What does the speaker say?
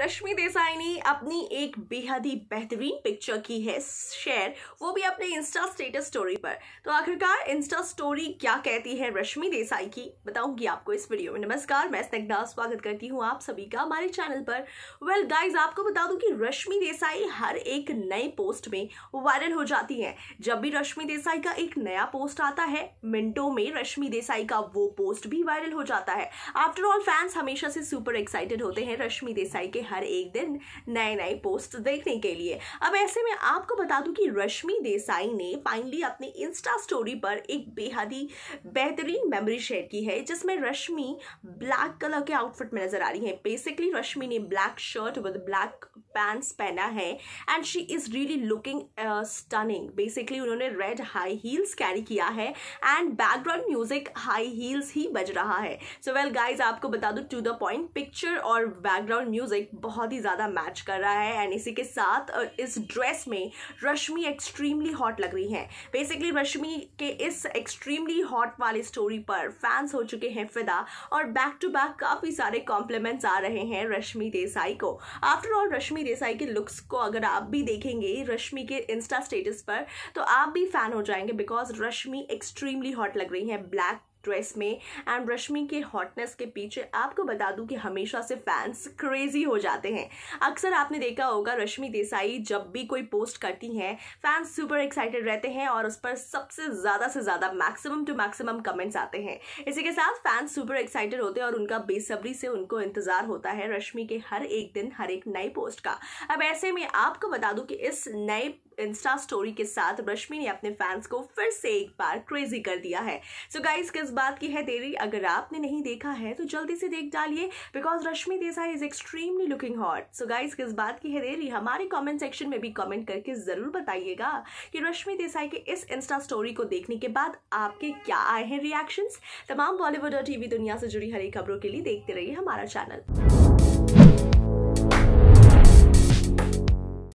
रश्मि देसाई ने अपनी एक बेहद ही बेहतरीन पिक्चर की है शेयर वो भी अपने इंस्टा स्टेटस स्टोरी पर तो आखिरकार इंस्टा स्टोरी क्या कहती है रश्मि देसाई की बताऊंगी आपको इस वीडियो में नमस्कार मैं स्नेगदा स्वागत करती हूँ आप सभी का हमारे चैनल पर वेल well, गाइज आपको बता दूं कि रश्मि देसाई हर एक नए पोस्ट में वायरल हो जाती है जब भी रश्मि देसाई का एक नया पोस्ट आता है मिनटों में रश्मि देसाई का वो पोस्ट भी वायरल हो जाता है आफ्टर ऑल फैंस हमेशा से सुपर एक्साइटेड होते हैं रश्मि देसाई के हर एक दिन नए नए पोस्ट देखने के लिए अब ऐसे में आपको बता दूं कि रश्मि देसाई ने फाइनली अपनी इंस्टा स्टोरी पर एक बेहद ही बेहतरीन मेमोरी शेयर की है जिसमें रश्मि ब्लैक कलर के आउटफिट में नजर आ रही है बेसिकली रश्मि ने black shirt with black pants पहना है and she is really looking stunning basically उन्होंने रेड हाई हील्स कैरी किया है and background music high heels ही बज रहा है सो वेल गाइज आपको बता दू टू द पॉइंट पिक्चर और बैकग्राउंड म्यूजिक बहुत ही ज़्यादा मैच कर रहा है एंड इसी के साथ इस ड्रेस में रश्मि एक्सट्रीमली हॉट लग रही हैं बेसिकली रश्मि के इस एक्सट्रीमली हॉट वाली स्टोरी पर फैंस हो चुके हैं फिदा और बैक टू बैक काफ़ी सारे कॉम्प्लीमेंट्स आ रहे हैं रश्मि देसाई को आफ्टरऑल रश्मि देसाई के लुक्स को अगर आप भी देखेंगे रश्मि के इंस्टा स्टेटस पर तो आप भी फैन हो जाएंगे बिकॉज रश्मि एक्सट्रीमली हॉट लग रही हैं ब्लैक ड्रेस में एंड रश्मि के हॉटनेस के पीछे आपको बता दूं कि हमेशा से फैंस क्रेजी हो जाते हैं अक्सर आपने देखा होगा रश्मि देसाई जब भी कोई पोस्ट करती हैं फैंस सुपर एक्साइटेड रहते हैं और उस पर सबसे ज़्यादा से ज़्यादा मैक्सिमम टू मैक्सिमम कमेंट्स आते हैं इसी के साथ फैंस सुपर एक्साइटेड होते हैं और उनका बेसब्री से उनको इंतज़ार होता है रश्मि के हर एक दिन हर एक नए पोस्ट का अब ऐसे में आपको बता दूं कि इस नए इंस्टा स्टोरी के साथ रश्मि ने अपने फैंस को फिर से एक बार क्रेजी कर दिया है सो so गाइज किस बात की है देरी अगर आपने नहीं देखा है तो जल्दी से देख डालिए because Rashmi Desai is extremely looking hot so guys किस बात की है देरी हमारे कॉमेंट सेक्शन में भी कॉमेंट करके जरूर बताइएगा कि रश्मि देसाई के इस इंस्टा स्टोरी को देखने के बाद आपके क्या आए हैं रिएक्शन तमाम बॉलीवुड और टीवी दुनिया से जुड़ी हरी खबरों के लिए देखते रहिए हमारा चैनल